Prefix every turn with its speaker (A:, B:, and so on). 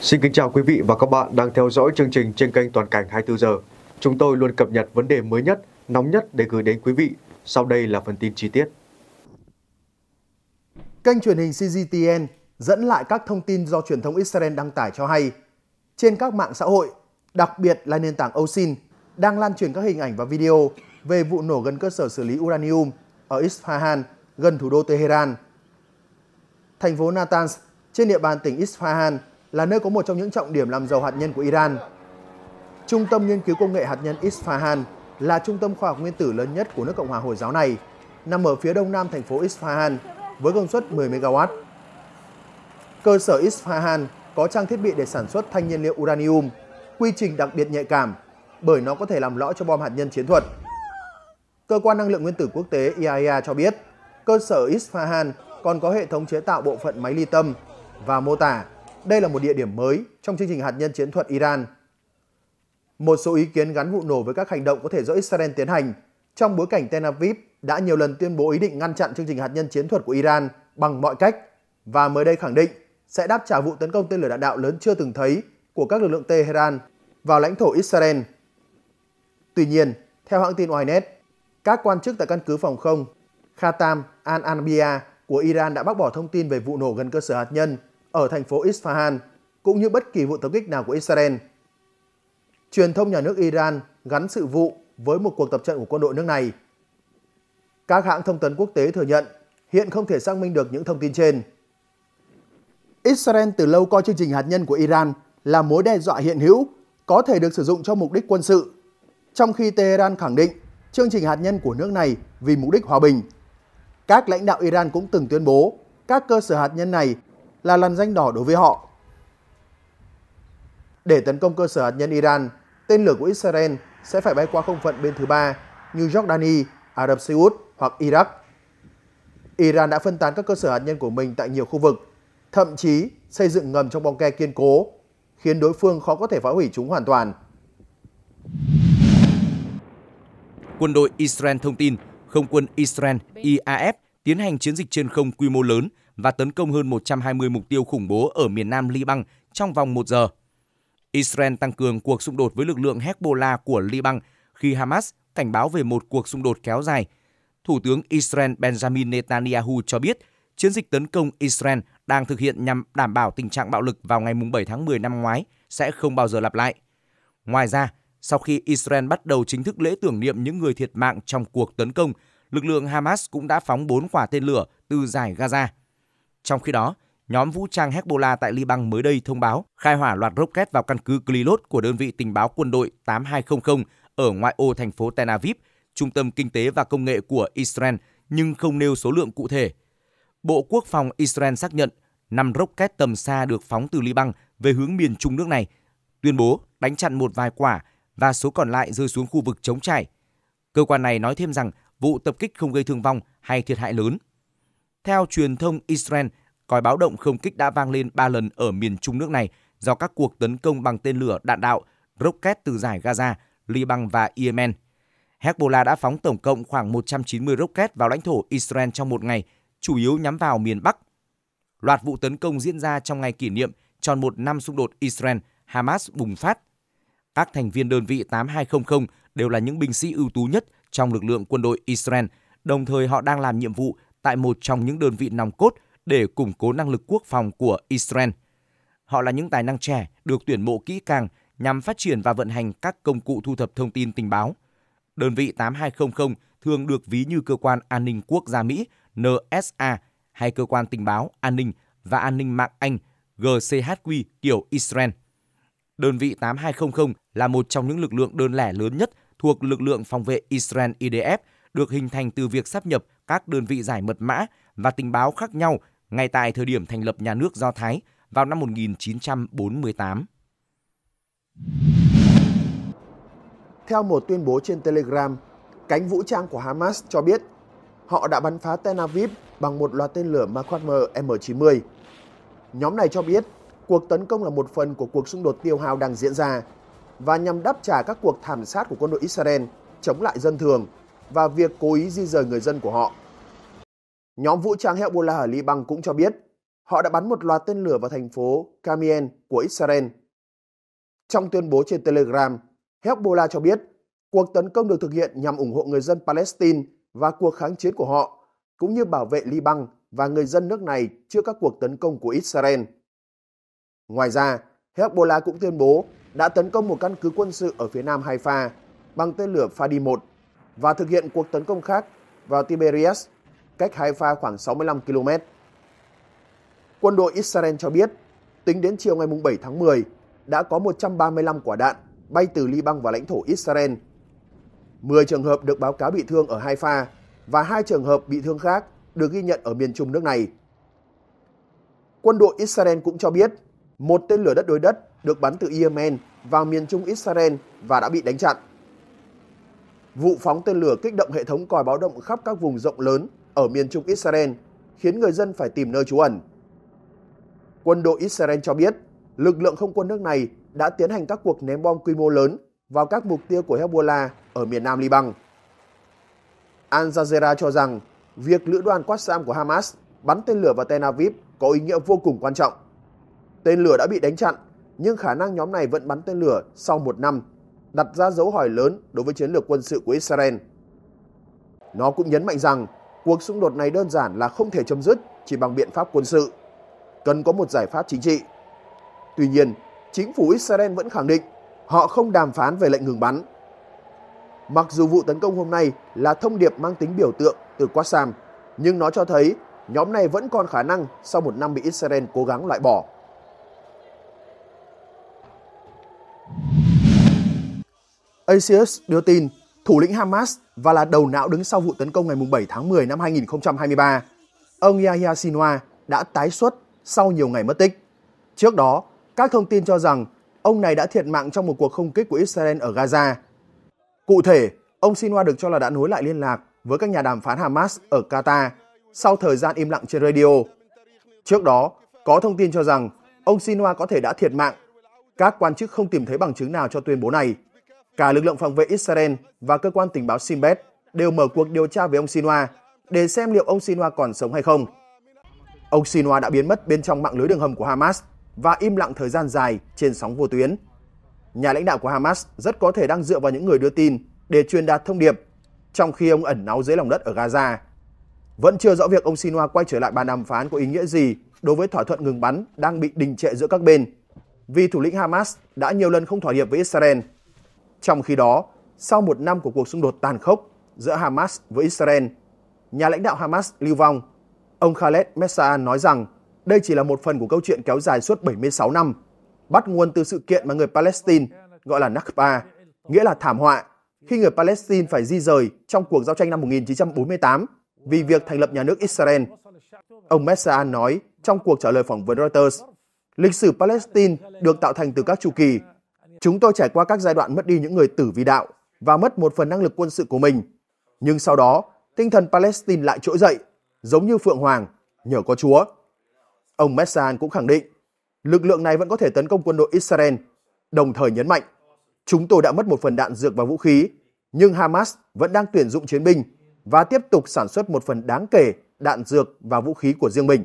A: Xin kính chào quý vị và các bạn đang theo dõi chương trình trên kênh Toàn cảnh 24 giờ. Chúng tôi luôn cập nhật vấn đề mới nhất, nóng nhất để gửi đến quý vị. Sau đây là phần tin chi tiết.
B: Kênh truyền hình CGTN dẫn lại các thông tin do truyền thông Israel đăng tải cho hay. Trên các mạng xã hội, đặc biệt là nền tảng Osin, đang lan truyền các hình ảnh và video về vụ nổ gần cơ sở xử lý uranium ở Isfahan gần thủ đô Tehran. Thành phố Natanz trên địa bàn tỉnh Isfahan là nơi có một trong những trọng điểm làm dầu hạt nhân của Iran. Trung tâm nghiên cứu công nghệ hạt nhân Isfahan là trung tâm khoa học nguyên tử lớn nhất của nước Cộng hòa Hồi giáo này, nằm ở phía đông nam thành phố Isfahan với công suất 10 MW. Cơ sở Isfahan có trang thiết bị để sản xuất thanh nhiên liệu uranium, quy trình đặc biệt nhạy cảm bởi nó có thể làm lõi cho bom hạt nhân chiến thuật. Cơ quan năng lượng nguyên tử quốc tế IAEA e cho biết, cơ sở Isfahan còn có hệ thống chế tạo bộ phận máy ly tâm và mô tả đây là một địa điểm mới trong chương trình hạt nhân chiến thuật Iran. Một số ý kiến gắn vụ nổ với các hành động có thể do Israel tiến hành trong bối cảnh Tel Aviv đã nhiều lần tuyên bố ý định ngăn chặn chương trình hạt nhân chiến thuật của Iran bằng mọi cách và mới đây khẳng định sẽ đáp trả vụ tấn công tên lửa đạn đạo lớn chưa từng thấy của các lực lượng Tehran vào lãnh thổ Israel. Tuy nhiên, theo hãng tin OiNet, các quan chức tại căn cứ phòng không Khatam al-Anbiya của Iran đã bác bỏ thông tin về vụ nổ gần cơ sở hạt nhân ở thành phố Isfahan cũng như bất kỳ vụ tập kích nào của Israel. Truyền thông nhà nước Iran gắn sự vụ với một cuộc tập trận của quân đội nước này. Các hãng thông tấn quốc tế thừa nhận hiện không thể xác minh được những thông tin trên. Israel từ lâu coi chương trình hạt nhân của Iran là mối đe dọa hiện hữu, có thể được sử dụng cho mục đích quân sự, trong khi Tehran khẳng định chương trình hạt nhân của nước này vì mục đích hòa bình. Các lãnh đạo Iran cũng từng tuyên bố các cơ sở hạt nhân này là lằn danh đỏ đối với họ. Để tấn công cơ sở hạt nhân Iran, tên lửa của Israel sẽ phải bay qua không phận bên thứ ba như Jordani, Ả Rập Xê Út hoặc Iraq. Iran đã phân tán các cơ sở hạt nhân của mình tại nhiều khu vực, thậm chí xây dựng ngầm trong bong ke kiên cố, khiến đối phương khó có thể phá hủy chúng hoàn toàn.
A: Quân đội Israel thông tin, không quân Israel IAF tiến hành chiến dịch trên không quy mô lớn và tấn công hơn 120 mục tiêu khủng bố ở miền nam Liban trong vòng một giờ. Israel tăng cường cuộc xung đột với lực lượng Hezbollah của Liban khi Hamas cảnh báo về một cuộc xung đột kéo dài. Thủ tướng Israel Benjamin Netanyahu cho biết chiến dịch tấn công Israel đang thực hiện nhằm đảm bảo tình trạng bạo lực vào ngày 7 tháng 10 năm ngoái sẽ không bao giờ lặp lại. Ngoài ra, sau khi Israel bắt đầu chính thức lễ tưởng niệm những người thiệt mạng trong cuộc tấn công, lực lượng Hamas cũng đã phóng 4 quả tên lửa từ giải Gaza. Trong khi đó, nhóm vũ trang Hezbollah tại Liban mới đây thông báo khai hỏa loạt rocket vào căn cứ Klilot của đơn vị tình báo quân đội 8200 ở ngoại ô thành phố Tel Aviv, trung tâm kinh tế và công nghệ của Israel, nhưng không nêu số lượng cụ thể. Bộ Quốc phòng Israel xác nhận 5 rocket tầm xa được phóng từ Liban về hướng miền trung nước này, tuyên bố đánh chặn một vài quả và số còn lại rơi xuống khu vực chống trải. Cơ quan này nói thêm rằng vụ tập kích không gây thương vong hay thiệt hại lớn. Theo truyền thông Israel, còi báo động không kích đã vang lên 3 lần ở miền trung nước này do các cuộc tấn công bằng tên lửa đạn đạo, rocket từ giải Gaza, Liban và Yemen. Hezbollah đã phóng tổng cộng khoảng 190 rocket vào lãnh thổ Israel trong một ngày, chủ yếu nhắm vào miền Bắc. Loạt vụ tấn công diễn ra trong ngày kỷ niệm tròn một năm xung đột Israel-Hamas bùng phát. Các thành viên đơn vị 8200 đều là những binh sĩ ưu tú nhất trong lực lượng quân đội Israel, đồng thời họ đang làm nhiệm vụ tại một trong những đơn vị nòng cốt để củng cố năng lực quốc phòng của Israel. Họ là những tài năng trẻ được tuyển mộ kỹ càng nhằm phát triển và vận hành các công cụ thu thập thông tin tình báo. Đơn vị 8200 thường được ví như cơ quan an ninh quốc gia Mỹ NSA hay cơ quan tình báo an ninh và an ninh mạng Anh GCHQ kiểu Israel. Đơn vị 8200 là một trong những lực lượng đơn lẻ lớn nhất thuộc lực lượng phòng vệ Israel IDF được hình thành từ việc sắp nhập các đơn vị giải mật mã và tình báo khác nhau ngay tại thời điểm thành lập nhà nước Do Thái vào năm 1948.
B: Theo một tuyên bố trên Telegram, cánh vũ trang của Hamas cho biết họ đã bắn phá Tel Aviv bằng một loạt tên lửa Macquarie M90. Nhóm này cho biết cuộc tấn công là một phần của cuộc xung đột tiêu hao đang diễn ra và nhằm đáp trả các cuộc thảm sát của quân đội Israel chống lại dân thường và việc cố ý di rời người dân của họ. Nhóm vũ trang Hezbollah ở Liban cũng cho biết họ đã bắn một loạt tên lửa vào thành phố Kamien của Israel. Trong tuyên bố trên Telegram, Hezbollah cho biết cuộc tấn công được thực hiện nhằm ủng hộ người dân Palestine và cuộc kháng chiến của họ, cũng như bảo vệ Liban và người dân nước này trước các cuộc tấn công của Israel. Ngoài ra, Hezbollah cũng tuyên bố đã tấn công một căn cứ quân sự ở phía nam Haifa bằng tên lửa Fadi 1 và thực hiện cuộc tấn công khác vào Tiberias, cách Haifa khoảng 65 km. Quân đội Israel cho biết, tính đến chiều ngày 7 tháng 10, đã có 135 quả đạn bay từ Liban vào lãnh thổ Israel. 10 trường hợp được báo cáo bị thương ở Haifa và hai trường hợp bị thương khác được ghi nhận ở miền trung nước này. Quân đội Israel cũng cho biết một tên lửa đất đối đất được bắn từ Yemen vào miền trung Israel và đã bị đánh chặn vụ phóng tên lửa kích động hệ thống còi báo động khắp các vùng rộng lớn ở miền trung Israel, khiến người dân phải tìm nơi trú ẩn. Quân đội Israel cho biết, lực lượng không quân nước này đã tiến hành các cuộc ném bom quy mô lớn vào các mục tiêu của Hezbollah ở miền nam Liban. Al Jazeera cho rằng, việc lữ đoàn Qassam của Hamas bắn tên lửa vào Tel Aviv có ý nghĩa vô cùng quan trọng. Tên lửa đã bị đánh chặn, nhưng khả năng nhóm này vẫn bắn tên lửa sau một năm đặt ra dấu hỏi lớn đối với chiến lược quân sự của Israel. Nó cũng nhấn mạnh rằng cuộc xung đột này đơn giản là không thể chấm dứt chỉ bằng biện pháp quân sự, cần có một giải pháp chính trị. Tuy nhiên, chính phủ Israel vẫn khẳng định họ không đàm phán về lệnh ngừng bắn. Mặc dù vụ tấn công hôm nay là thông điệp mang tính biểu tượng từ Qassam, nhưng nó cho thấy nhóm này vẫn còn khả năng sau một năm bị Israel cố gắng loại bỏ. ACS đưa tin thủ lĩnh Hamas và là đầu não đứng sau vụ tấn công ngày 7 tháng 10 năm 2023, ông Yahya Sinwar đã tái xuất sau nhiều ngày mất tích. Trước đó, các thông tin cho rằng ông này đã thiệt mạng trong một cuộc không kích của Israel ở Gaza. Cụ thể, ông Sinwar được cho là đã nối lại liên lạc với các nhà đàm phán Hamas ở Qatar sau thời gian im lặng trên radio. Trước đó, có thông tin cho rằng ông Sinwar có thể đã thiệt mạng. Các quan chức không tìm thấy bằng chứng nào cho tuyên bố này. Cả lực lượng phòng vệ Israel và cơ quan tình báo Sinbet đều mở cuộc điều tra về ông Sinoa để xem liệu ông Sinoa còn sống hay không. Ông Sinoa đã biến mất bên trong mạng lưới đường hầm của Hamas và im lặng thời gian dài trên sóng vô tuyến. Nhà lãnh đạo của Hamas rất có thể đang dựa vào những người đưa tin để truyền đạt thông điệp, trong khi ông ẩn náu dưới lòng đất ở Gaza. Vẫn chưa rõ việc ông Sinoa quay trở lại bàn đàm phán có ý nghĩa gì đối với thỏa thuận ngừng bắn đang bị đình trệ giữa các bên, vì thủ lĩnh Hamas đã nhiều lần không thỏa hiệp với Israel. Trong khi đó, sau một năm của cuộc xung đột tàn khốc giữa Hamas với Israel, nhà lãnh đạo Hamas lưu vong, ông Khaled Messaan nói rằng đây chỉ là một phần của câu chuyện kéo dài suốt 76 năm, bắt nguồn từ sự kiện mà người Palestine gọi là Nakba, nghĩa là thảm họa, khi người Palestine phải di rời trong cuộc giao tranh năm 1948 vì việc thành lập nhà nước Israel. Ông Messaan nói trong cuộc trả lời phỏng vấn Reuters, lịch sử Palestine được tạo thành từ các chu kỳ Chúng tôi trải qua các giai đoạn mất đi những người tử vì đạo và mất một phần năng lực quân sự của mình. Nhưng sau đó, tinh thần Palestine lại trỗi dậy, giống như Phượng Hoàng, nhờ có Chúa. Ông Messan cũng khẳng định, lực lượng này vẫn có thể tấn công quân đội Israel, đồng thời nhấn mạnh, chúng tôi đã mất một phần đạn dược và vũ khí, nhưng Hamas vẫn đang tuyển dụng chiến binh và tiếp tục sản xuất một phần đáng kể đạn dược và vũ khí của riêng mình.